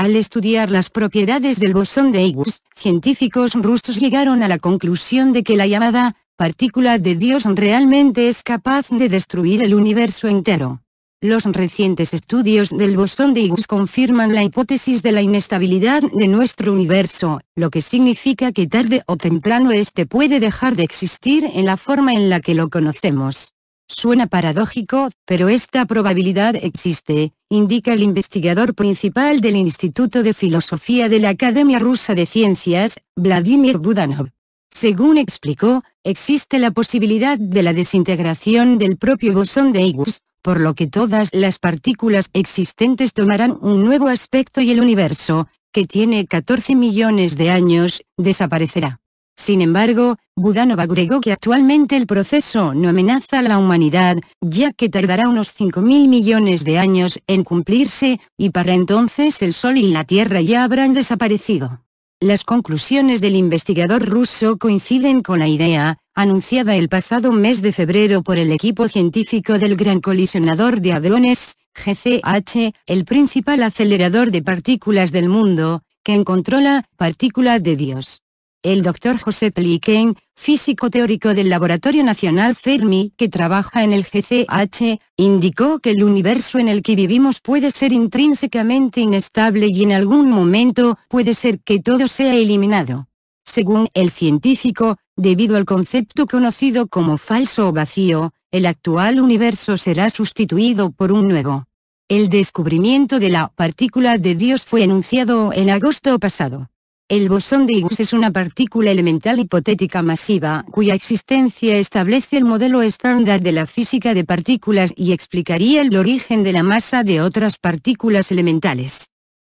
Al estudiar las propiedades del bosón de Higgs, científicos rusos llegaron a la conclusión de que la llamada partícula de Dios realmente es capaz de destruir el universo entero. Los recientes estudios del bosón de Higgs confirman la hipótesis de la inestabilidad de nuestro universo, lo que significa que tarde o temprano este puede dejar de existir en la forma en la que lo conocemos. Suena paradójico, pero esta probabilidad existe, indica el investigador principal del Instituto de Filosofía de la Academia Rusa de Ciencias, Vladimir Budanov. Según explicó, existe la posibilidad de la desintegración del propio bosón de Higgs, por lo que todas las partículas existentes tomarán un nuevo aspecto y el universo, que tiene 14 millones de años, desaparecerá. Sin embargo, Budanov agregó que actualmente el proceso no amenaza a la humanidad, ya que tardará unos 5.000 millones de años en cumplirse, y para entonces el Sol y la Tierra ya habrán desaparecido. Las conclusiones del investigador ruso coinciden con la idea, anunciada el pasado mes de febrero por el equipo científico del Gran Colisionador de Hadrones, GCH, el principal acelerador de partículas del mundo, que encontró la «partícula de Dios» el doctor José Pliquen, físico teórico del Laboratorio Nacional Fermi que trabaja en el GCH, indicó que el universo en el que vivimos puede ser intrínsecamente inestable y en algún momento puede ser que todo sea eliminado. Según el científico, debido al concepto conocido como falso o vacío, el actual universo será sustituido por un nuevo. El descubrimiento de la partícula de Dios fue anunciado en agosto pasado. El bosón de Higgs es una partícula elemental hipotética masiva cuya existencia establece el modelo estándar de la física de partículas y explicaría el origen de la masa de otras partículas elementales.